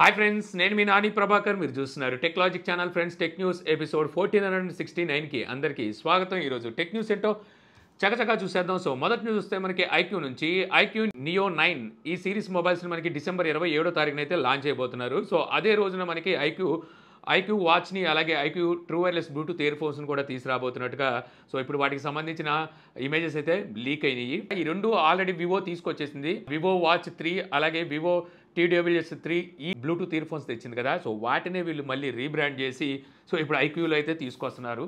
hi friends నేను మీ నాని ప్రభాకర్ మీరు చూస్తున్నారు technologic channel friends tech news episode fourteen hundred sixty నైన్కి అందరికీ స్వాగతం ఈరోజు టెక్ న్యూస్ ఏంటో చకచకా చూసేద్దాం సో మొదటి న్యూస్ వస్తే మనకి ఐక్యూ నుంచి ఐక్యూ నియో నైన్ ఈ సిరీస్ మొబైల్స్ని మనకి డిసెంబర్ ఇరవై ఏడో తారీఖున అయితే లాంచ్ అయిపోతున్నారు సో అదే రోజున మనకి ఐక్యూ ఐక్యూ వాచ్ని అలాగే iQOO true wireless Bluetooth ear ఫోన్స్ని కూడా తీసుకురాబోతున్నట్టుగా సో ఇప్పుడు వాటికి సంబంధించిన ఇమేజెస్ అయితే లీక్ అయినాయి ఈ రెండు ఆల్రెడీ వివో తీసుకొచ్చేసింది వివో వాచ్ త్రీ అలాగే వివో టీడబ్ల్యూఎస్ త్రీ ఈ బ్లూటూత్ ఇయర్ ఫోన్స్ తెచ్చింది కదా సో వాటినే వీళ్ళు మళ్ళీ రీబ్రాండ్ చేసి సో ఇప్పుడు ఐక్యూలో అయితే తీసుకొస్తున్నారు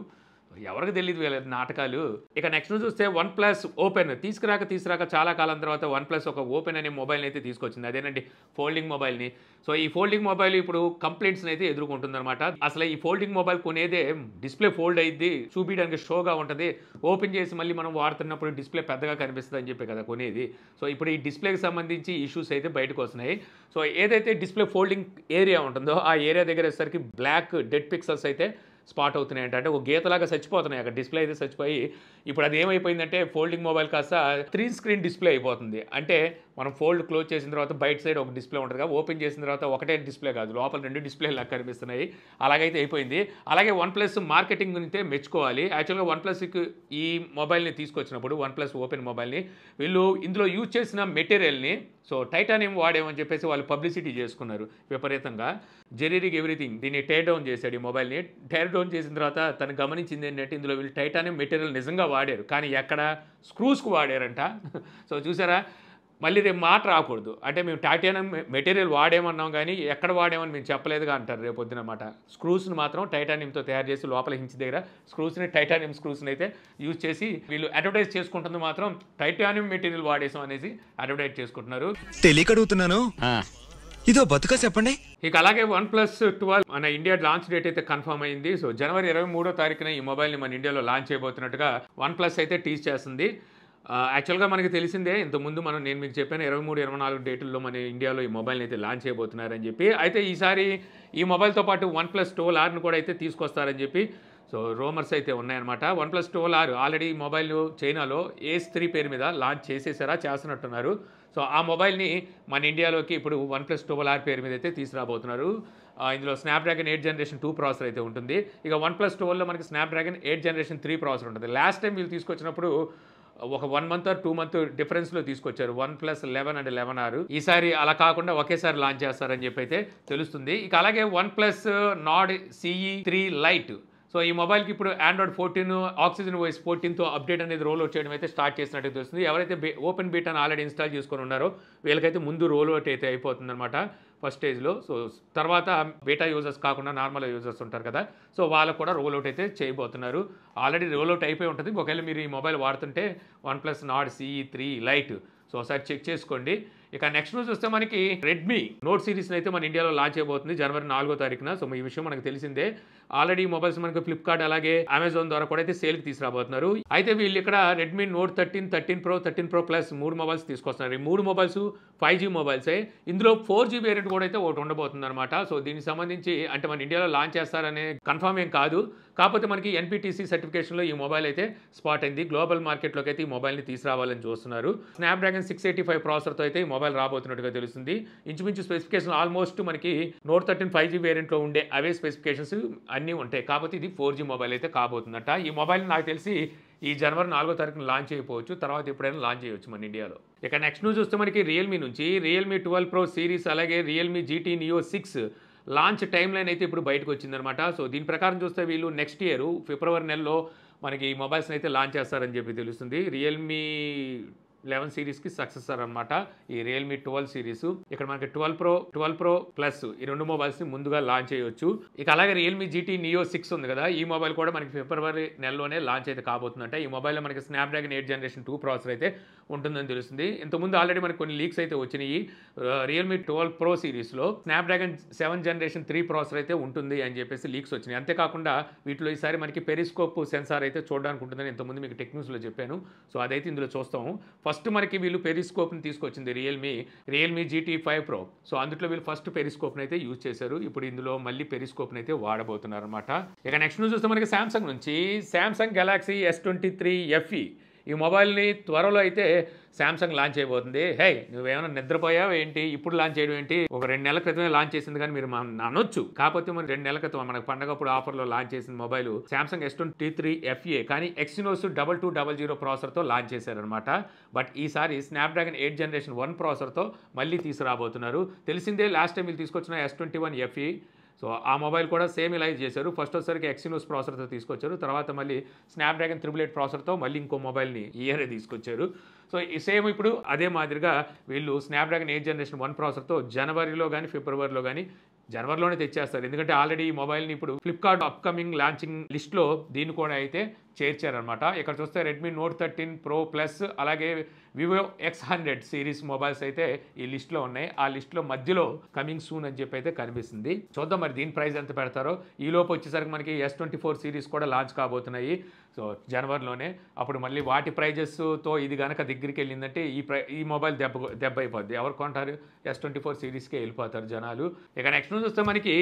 ఎవరికి తెలియదు వీళ్ళ నాటకాలు ఇక నెక్స్ట్ చూస్తే వన్ ప్లస్ ఓపెన్ తీసుకురాక తీసుకురాక చాలా కాలం తర్వాత వన్ ప్లస్ ఒక ఓపెన్ అనే మొబైల్ని అయితే తీసుకొచ్చింది అదేనండి ఫోల్డింగ్ మొబైల్ని సో ఈ ఫోల్డింగ్ మొబైల్ ఇప్పుడు కంప్లైంట్స్ని అయితే అనమాట అసలు ఈ ఫోల్డింగ్ మొబైల్ కొనేదే డిస్ప్లే ఫోల్డ్ అయింది చూపించడానికి షోగా ఉంటుంది ఓపెన్ చేసి మళ్ళీ మనం వాడుతున్నప్పుడు డిస్ప్లే పెద్దగా కనిపిస్తుంది అని చెప్పి కదా కొనేది సో ఇప్పుడు ఈ డిస్ప్లేకి సంబంధించి ఇష్యూస్ అయితే బయటకు వస్తున్నాయి సో ఏదైతే డిస్ప్లే ఫోల్డింగ్ ఏరియా ఉంటుందో ఆ ఏరియా దగ్గర వేసరికి బ్లాక్ డెడ్ పిక్సల్స్ అయితే స్పాట్ అవుతున్నాయి అంటే ఒక గీతలాగా చచ్చిపోతున్నాయి అక్కడ డిస్ప్లే అయితే చచ్చిపోయి ఇప్పుడు అది ఏమైపోయిందంటే ఫోల్డింగ్ మొబైల్ కాస్త త్రీ స్క్రీన్ డిస్ప్లే అయిపోతుంది అంటే మనం ఫోల్డ్ క్లోజ్ చేసిన తర్వాత బయట సైడ్ ఒక డిస్ప్లే ఉంటుంది కదా ఓపెన్ చేసిన తర్వాత ఒకటే డిస్ప్లే కాదు లోపల రెండు డిస్ప్లే లాగా కనిపిస్తున్నాయి అలాగైతే అయిపోయింది అలాగే వన్ ప్లస్ మార్కెటింగ్ గురించి మెచ్చుకోవాలి యాక్చువల్గా వన్ ప్లస్కి ఈ మొబైల్ని తీసుకొచ్చినప్పుడు వన్ ప్లస్ ఓపెన్ మొబైల్ని వీళ్ళు ఇందులో యూజ్ చేసిన మెటీరియల్ని సో టైటానియం వాడేమని చెప్పేసి వాళ్ళు పబ్లిసిటీ చేసుకున్నారు విపరీతంగా జెరీరిక్ ఎవ్రీథింగ్ దీన్ని టేర్ డౌన్ చేశాడు ఈ మొబైల్ని టేర్ డౌన్ చేసిన తర్వాత తను గమనించింది ఏంటంటే ఇందులో వీళ్ళు టైటానియం మెటీరియల్ నిజంగా వాడారు కానీ ఎక్కడ స్క్రూస్కు వాడారంట సో చూసారా మళ్ళీ రేపు మాట రాకూడదు అంటే మేము టైటానియం మెటీరియల్ వాడేమన్నాం కానీ ఎక్కడ వాడేమని మేము చెప్పలేదుగా అంటారు రేపు పొద్దునమాట స్క్రూస్ని మాత్రం టైటానియంతో తయారు చేసి లోపల హించి దగ్గర స్క్రూస్ని టైటానియం స్క్రూస్ని అయితే యూజ్ చేసి వీళ్ళు అడ్వర్టైజ్ చేసుకుంటుంది మాత్రం టైటానియం మెటీరియల్ వాడేసాం అనేసి అడ్వర్టైజ్ చేసుకుంటున్నారు తెలియకడుగుతున్నాను ఇదో బతుక చెప్పండి ఇక అలాగే వన్ ప్లస్ ట్వెల్వ్ మన ఇండియా లాంచ్ డేట్ అయితే కన్ఫర్మ్ అయింది సో జనవరి ఇరవై మూడో తారీఖున ఈ మొబైల్ని మన ఇండియాలో లాంచ్ అయిపోతున్నట్టుగా వన్ ప్లస్ అయితే టీజ్ చేస్తుంది యాక్చువల్గా మనకి తెలిసిందే ఇంతకుముందు మనం నేను మీకు చెప్పాను ఇరవై మూడు ఇరవై నాలుగు డేట్ల్లో మన ఇండియాలో ఈ మొబైల్ని అయితే లాంచ్ చేయబోతున్నారని చెప్పి అయితే ఈసారి ఈ మొబైల్తో పాటు వన్ ప్లస్ టోల్ ఆర్ని కూడా అయితే తీసుకొస్తారని చెప్పి సో రోమర్స్ అయితే ఉన్నాయన్నమాట OnePlus twelve R already mobile చైనాలో ఏస్ త్రీ పేరు మీద లాంచ్ చేసేసారా చేస్తున్నట్టున్నారు సో ఆ మొబైల్ని మన ఇండియాలోకి ఇప్పుడు వన్ ప్లస్ టోల్ ఆర్ పేరు మీద అయితే తీసుకురాబోతున్నారు ఇందులో Snapdragon eight generation two processor అయితే ఉంటుంది ఇక వన్ ప్లస్ టోల్లో మనకి Snapdragon eight generation three processor ఉంటుంది లాస్ట్ టైం వీళ్ళు తీసుకొచ్చినప్పుడు ఒక one month or two month డిఫరెన్స్లో తీసుకొచ్చారు OnePlus eleven and eleven R ఈసారి అలా కాకుండా ఒకేసారి లాంచ్ చేస్తారని చెప్పి అయితే తెలుస్తుంది ఇక అలాగే OnePlus Nord CE three lite so ఈ మొబైల్కి ఇప్పుడు ఆండ్రాయిడ్ ఫోర్టీన్ ఆక్సిజన్ వైస్ ఫోర్టీన్తో అప్డేట్ అనేది రోల్ అవుట్ చేయడం అయితే స్టార్ట్ చేసినట్టు తెలుస్తుంది ఎవరైతే ఓపెన్ బీటాను ఆల్రెడీ ఇన్స్టాల్ చేసుకొని ఉన్నారో వీళ్ళకైతే ముందు రోల్ అవుట్ అయితే అయిపోతుందన్నమాట ఫస్ట్ స్టేజ్లో సో తర్వాత బీటా యూజర్స్ కాకుండా నార్మల్ యూజర్స్ ఉంటారు కదా సో వాళ్ళకు కూడా రోల్ అవుట్ అయితే చేయబోతున్నారు ఆల్రెడీ రోల్ అవుట్ అయిపోయి ఉంటుంది ఒకవేళ మీరు ఈ మొబైల్ వాడుతుంటే OnePlus Nord CE three lite so ఒకసారి చెక్ చేసుకోండి ఇక నెక్స్ట్ రోజు వస్తే మనకి రెడ్మీ నోట్ సిరీస్ అయితే మన ఇండియాలో లాంచ్ అయిపోతుంది జనవరి నాలుగో తారీఖున సో ఈ విషయం మనకు తెలిసిందే ఆల్రెడీ మొబైల్స్ మనకు ఫ్లిప్కార్ట్ అలాగే అమెజాన్ ద్వారా కూడా అయితే సేల్కి తీసుకురాబోతున్నారు అయితే వీళ్ళు ఇక్కడ Redmi Note thirteen thirteen pro thirteen pro plus మూడు మొబైల్స్ తీసుకొస్తున్నారు ఈ మూడు మొబైల్స్ ఫైవ్ జీ మొబైల్సే ఇందులో ఫోర్ జీ వేరియంట్ కూడా అయితే ఒకటి ఉండబోతుంది అనమాట సో దీనికి సంబంధించి అంటే మన ఇండియాలో లాంచ్ చేస్తారనే కన్ఫామ్ ఏం కాదు కాకపోతే మనకి ఎన్పిటీసీ సర్టిఫికేషన్లో ఈ మొబైల్ అయితే స్పాట్ అయింది గ్లోబల్ మార్కెట్లోకి అయితే ఈ మొబైల్ని తీసుకురావాలని చూస్తున్నారు స్నాప్డ్రాగన్ సిక్స్ ఎయిటీ ఫైవ్ ప్రాసెసర్తో అయితే ఈ మొబైల్ రాబోతున్నట్టుగా తెలుస్తుంది ఇంచుమించు స్పెసిఫికేషన్ ఆల్మోస్ట్ మనకి నోట్ థర్టీన్ ఫైవ్ జీ వేరియంట్లో ఉండే అవే స్పెసిఫికేషన్స్ అన్నీ ఉంటాయి కాకపోతే ఇది ఫోర్ జీ మొబైల్ అయితే కాబోతుందట ఈ మొబైల్ నాకు తెలిసి ఈ జనవరి నాలుగో తారీఖున లాంచ్ అయిపోవచ్చు తర్వాత ఎప్పుడైనా లాంచ్ చేయవచ్చు మన ఇండియాలో ఇక నెక్స్ట్ న్యూస్ చూస్తే మనకి రియల్మీ నుంచి రియల్మీ ట్వెల్వ్ ప్రో సిరీస్ అలాగే Realme GT Neo six launch timeline అయితే ఇప్పుడు బయటకు వచ్చిందనమాట సో దీని ప్రకారం చూస్తే వీళ్ళు నెక్స్ట్ ఇయర్ ఫిబ్రవరి నెలలో మనకి ఈ మొబైల్స్ని అయితే లాంచ్ చేస్తారని చెప్పి తెలుస్తుంది రియల్మీ లెవెన్ సిరీస్కి సక్సెసర్ అనమాట ఈ రియల్మీ ట్వెల్వ్ సిరీస్ ఇక్కడ మనకి twelve pro twelve pro plus ఈ రెండు మొబైల్స్ని ముందుగా లాంచ్ చేయొచ్చు ఇక అలాగే రియల్మీ జీటీ నియో సిక్స్ ఉంది కదా ఈ మొబైల్ కూడా మనకి ఫిబ్రవరి నెలలోనే లాంచ్ అయితే కాబోతుందంట ఈ మొబైల్లో మనకి Snapdragon eight generation two processor అయితే ఉంటుందని తెలుస్తుంది ఇంతకుముందు ఆల్రెడీ మనకి కొన్ని లీక్స్ అయితే వచ్చినాయి రియల్మీ ట్వెల్వ్ ప్రో సిరీస్లో Snapdragon seven generation three processor అయితే ఉంటుంది అని చెప్పేసి లీక్స్ వచ్చినాయి అంతేకాకుండా వీటిలో ఈసారి మనకి పెరిస్కోప్ సెన్సార్ అయితే చూడడానికి ఉంటుందని ఇంతకుముందు మీకు టెక్నిక్స్లో చెప్పాను సో అదైతే ఇందులో చూస్తాము ఫస్ట్ ఫస్ట్ మనకి వీళ్ళు పెరిస్కోప్ని తీసుకొచ్చింది Realme Realme GT five pro so అందులో వీళ్ళు ఫస్ట్ పెరిస్కోప్ని అయితే యూజ్ చేశారు ఇప్పుడు ఇందులో మళ్ళీ పెరిస్కోప్ని అయితే వాడబోతున్నారు అనమాట ఇక నెక్స్ట్ న్యూస్ చూస్తే మనకి శాంసంగ్ నుంచి Samsung Galaxy S twenty three FE ఈ మొబైల్ని త్వరలో అయితే శాంసంగ్ లాంచ్ అయిపోతుంది హే నువ్వేమైనా నిద్రపోయావు ఏంటి ఇప్పుడు లాంచ్ చేయడం ఏంటి ఒక రెండు నెలల క్రితమే లాంచ్ చేసింది కానీ మీరు అనొచ్చు కాకపోతే మరి రెండు నెలల క్రితం మనకు పండగప్పుడు ఆఫర్లో లాంచ్ చేసిన mobile Samsung S twenty three FE కానీ Exynos double two double zero ప్రాసెసర్తో లాంచ్ చేశారనమాట బట్ ఈసారి స్నాప్డ్రాగన్ ఎయిట్ జనరేషన్ వన్ ప్రాసెసర్తో మళ్ళీ తీసుకురాబోతున్నారు తెలిసిందే లాస్ట్ టైం వీళ్ళు తీసుకొచ్చిన S twenty one FE so ఆ మొబైల్ కూడా సేమ్ ఇలా చేశారు ఫస్ట్ వచ్చేసరికి ఎక్సినోస్ ప్రాసెసర్తో తీసుకొచ్చారు తర్వాత మళ్ళీ స్నాప్డ్రాగన్ త్రిబుల్ ఎయిట్ ప్రాసెసర్తో మళ్ళీ ఇంకో మొబైల్ని ఇయరే తీసుకొచ్చారు సో ఈ సేమ్ ఇప్పుడు అదే మాదిరిగా వీళ్ళు స్నాప్డ్రాగన్ ఎయిట్ జనరేషన్ వన్ ప్రాసెసర్తో జనవరిలో కానీ ఫిబ్రవరిలో కానీ జనవరిలోనే తెచ్చేస్తారు ఎందుకంటే ఆల్రెడీ ఈ మొబైల్ని ఇప్పుడు ఫ్లిప్కార్ట్ అప్కమింగ్ లాంచింగ్ లిస్ట్లో దీన్ని కూడా అయితే చేర్చారనమాట ఇక్కడ చూస్తే Redmi Note thirteen pro plus అలాగే Vivo X hundred series mobiles అయితే ఈ లిస్ట్లో ఉన్నాయి ఆ లిస్ట్లో మధ్యలో కమింగ్ సూన్ అని చెప్పి అయితే కనిపిస్తుంది చూద్దాం మరి దీని ప్రైస్ ఎంత పెడతారో ఈలోపు వచ్చేసరికి మనకి ఎస్ ట్వంటీ ఫోర్ సిరీస్ కూడా లాంచ్ కాబోతున్నాయి సో జనవరిలోనే అప్పుడు మళ్ళీ వాటి ప్రైజెస్తో ఇది కనుక దగ్గరికి వెళ్ళిందంటే ఈ ప్రై ఈ మొబైల్ దెబ్బ దెబ్బ అయిపోద్ది ఎవరు కొంటారు ఎస్ ట్వంటీ ఫోర్ సిరీస్కే వెళ్ళిపోతారు జనాలు ఇక నెక్స్ట్ నుంచి వస్తే మనకి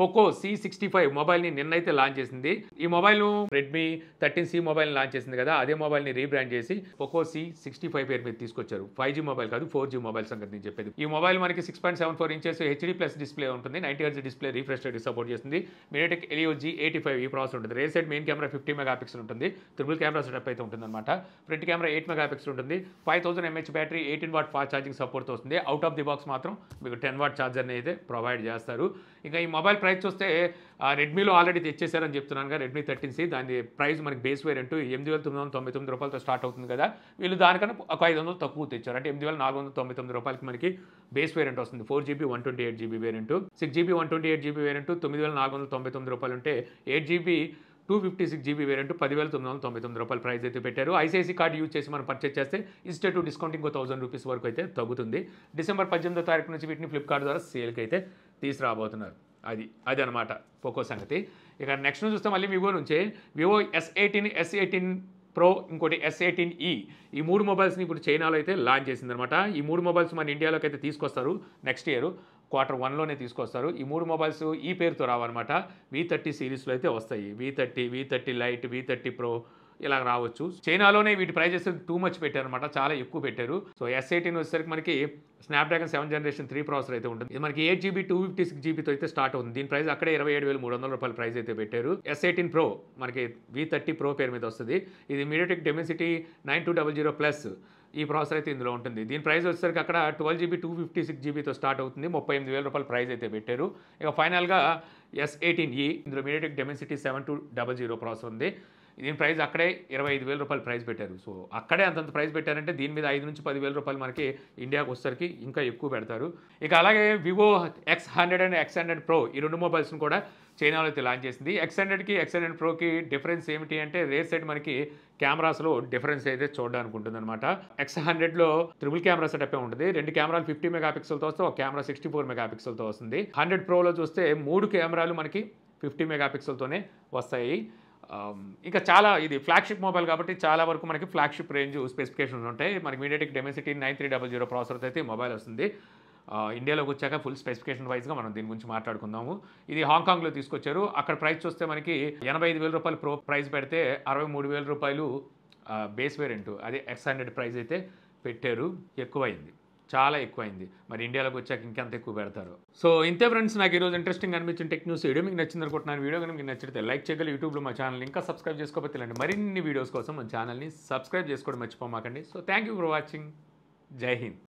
పోకో సి సిక్స్టీ ఫైవ్ మొబైల్ని నిన్నైతే లాంచ్ చేసింది ఈ మొబైల్ రెడ్మీ థర్టీన్ సి మొబైల్ని లాంచ్ చేసింది కదా అదే మొబైల్ని రీబ్రాండ్ చేసి పోకో సి సిక్స్టీ ఫైవ్ పేరు మీద తీసుకొచ్చారు ఫైవ్ జీ మొబైల్ కాదు ఫోర్ జీ మొబైల్ సంగతి నేను చెప్పేది ఈ మొబైల్ మనకి six point seven four inches HD plus display ఉంటుంది ninety H display refresh rate support చేస్తుంది MediaTek Helio G eighty five ఈ ప్రాసెస్ ఉంటుంది రేసెట్ side main camera fifty megapixel ఉంటుంది త్రిబుల్ కెమెరా సెటప్ అయితే ఉంటుంది అనమాట front camera eight megapixel ఉంటుంది five thousand mAh battery eighteen watt fast charging support వస్తుంది అవుట్ ఆఫ్ ది బాక్స్ మాత్రం మీకు టెన్ వాట్ ఛార్జర్ని అయితే ప్రొవైడ్ చేస్తారు ఇంకా ఈ మొబైల్ ప్రైస్ చూస్తే రెడ్మీలో ఆల్రెడీ తెచ్చేశారని చెప్తున్నాను కదా రెడ్మీ థర్టీన్ సి దాని ప్రైస్ మనకి బేస్ వేరెంట్ ఎనిమిది వేల తొమ్మిది వందల తొంభై తొమ్మిది రూపాయలతో స్టార్ట్ అవుతుంది కదా వీళ్ళు దానికన్నా ఒక ఐదు వందలు తక్కువ తెచ్చారు అంటే ఎనిమిది వేల నాలుగు వందల తొంభై తొమ్మిది రూపాయలకి మనకి బేస్ వేరెంట్ వస్తుంది four GB one twenty eight GB variant six GB one twenty eight GB variant తొమ్మిది వేల నాలుగు వందల తొంభై తొమ్మిది రూపాయలు ఉంటే eight GB two fifty six GB పది పదివేల తొమ్మిది వందల తొంభై తొమ్మిది రూపాయలు ప్రైస్ అయితే పెట్టారు ఐసీఐసీ కార్డు యూజ్ చేసి మనం పర్చేస్ చేస్తే ఇన్స్టెట్ డిస్కౌంట్ ఇంకో థౌసండ్ రూపీస్ వరకు అయితే తగ్గుతుంది డిసెంబర్ పద్దెనిమిదో తారీఖు నుంచి వీటిని ఫ్లిప్కార్ట్ ద్వారా సేల్కి అయితే తీసుకురాబోతున్నారు అది అది అనమాట పోకో సంగతి ఇక నెక్స్ట్ చూస్తే మళ్ళీ వివో నుంచే Vivo S eighteen S eighteen pro ఇంకోటి ఎస్ ఎయిటీన్ ఈ ఈ మూడు మొబైల్స్ని ఇప్పుడు చైనాలో అయితే లాంచ్ చేసిందనమాట ఈ మూడు మొబైల్స్ మన ఇండియాలోకి అయితే తీసుకొస్తారు నెక్స్ట్ ఇయర్ క్వార్టర్ వన్లోనే తీసుకొస్తారు ఈ మూడు మొబైల్స్ ఈ పేరుతో రావన్నమాట వి థర్టీ సిరీస్లో అయితే వస్తాయి V thirty V thirty lite V thirty pro ఇలా రావచ్చు చైనాలోనే వీటి ప్రైజెస్ టూ మచ్ పెట్టారనమాట చాలా ఎక్కువ పెట్టారు సో ఎస్ ఎయిటీన్ వచ్చేసరికి మనకి Snapdragon seven generation three processor అయితే ఉంటుంది ఇది మనకి eight GB two fifty six జీబీతో అయితే స్టార్ట్ ఉంది దీని ప్రైస్ అక్కడే ఇరవై ఏడు వేల మూడు వందల రూపాయల ప్రైస్ అయితే పెట్టారు ఎస్ ఎయిటీన్ ప్రో మనకి వి థర్టీ ప్రో పేరు మీద వస్తుంది ఇది MediaTek Dimensity nine two double zero plus ఈ ప్రాసెసర్ అయితే ఇందులో ఉంటుంది దీని ప్రైస్ వచ్చేసరికి అక్కడ twelve GB two fifty six జీబీతో స్టార్ట్ అవుతుంది ముప్పై ఎనిమిది వేల రూపాయల ప్రైస్ అయితే పెట్టారు ఇక ఫైనల్గా ఎస్ ఎయిటీన్ ఈ ఇందులో MediaTek Dimensity seven two double zero process ఉంది దీని ప్రైస్ అక్కడే ఇరవై ఐదు వేల రూపాయలు ప్రైస్ పెట్టారు సో అక్కడే అంతంత ప్రైస్ పెట్టారంటే దీని మీద ఐదు నుంచి పదివేల రూపాయలు మనకి ఇండియాకు వచ్చేసరికి ఇంకా ఎక్కువ పెడతారు ఇక అలాగే Vivo X hundred and X hundred pro ఈ రెండు మొబైల్స్ని కూడా చైనాలో అయితే లాంచ్ చేసింది ఎక్స్ హండ్రెడ్కి ఎక్స్ హండ్రెడ్ ప్రోకి డిఫరెన్స్ ఏమిటి అంటే రేర్ సైడ్ మనకి కెమెరాస్లో డిఫరెన్స్ అయితే చూడడానికి ఉంటుంది అనమాట ఎక్స్ హండ్రెడ్లో త్రిబుల్ కెమెరా సెటప్పే ఉంటుంది రెండు కెమెరాలు ఫిఫ్టీ మెగా పిక్సెల్తో వస్తే ఒక కెమెరా సిక్స్టీ ఫోర్ మెగా పిక్సెల్తో వస్తుంది హండ్రెడ్ ప్రోలో చూస్తే మూడు కెమెరాలు మనకి ఫిఫ్టీ మెగా పిక్సెల్తోనే వస్తాయి ఇంకా చాలా ఇది ఫ్లాగ్షిప్ మొబైల్ కాబట్టి చాలా వరకు మనకి ఫ్లాగ్షిప్ రేంజ్ స్పెసిఫికేషన్స్ ఉంటాయి మనకి MediaTek Dimensity nine three double zero process అయితే మొబైల్ వస్తుంది ఇండియాలోకి వచ్చాక ఫుల్ స్పెసిఫికేషన్ వైజ్గా మనం దీని గురించి మాట్లాడుకుందాము ఇది హాంకాంగ్లో తీసుకొచ్చారు అక్కడ ప్రైస్ చూస్తే మనకి ఎనభై ఐదు వేల రూపాయలు ప్రో ప్రైస్ పెడితే అరవై మూడు వేల రూపాయలు బేస్ వేరెంట్ అదే ఎక్స్ హండ్రెడ్ ప్రైస్ అయితే పెట్టారు ఎక్కువైంది చాలా ఎక్కువైంది మరి ఇండియాలోకి వచ్చాక ఇంకెంత ఎక్కువ పెడతారు సో ఇంతే ఫ్రెండ్స్ నాకు ఈరోజు ఇంట్రెస్టింగ్ అనిపించిన టెక్ న్యూస్ వీడియో మీకు నచ్చింది అనుకుంటున్నాను వీడియో కనుక నచ్చితే లైక్ చేయగలి యూట్యూబ్లో మా ఛానల్ ఇంకా సబ్స్క్రైబ్ చేసుకోకపోతే మరిన్ని వీడియోస్ కోసం మా ఛానల్ని సబ్స్క్రైబ్ చేసుకోవడం మర్చిపోమాకండి so thank you for watching జై హింద్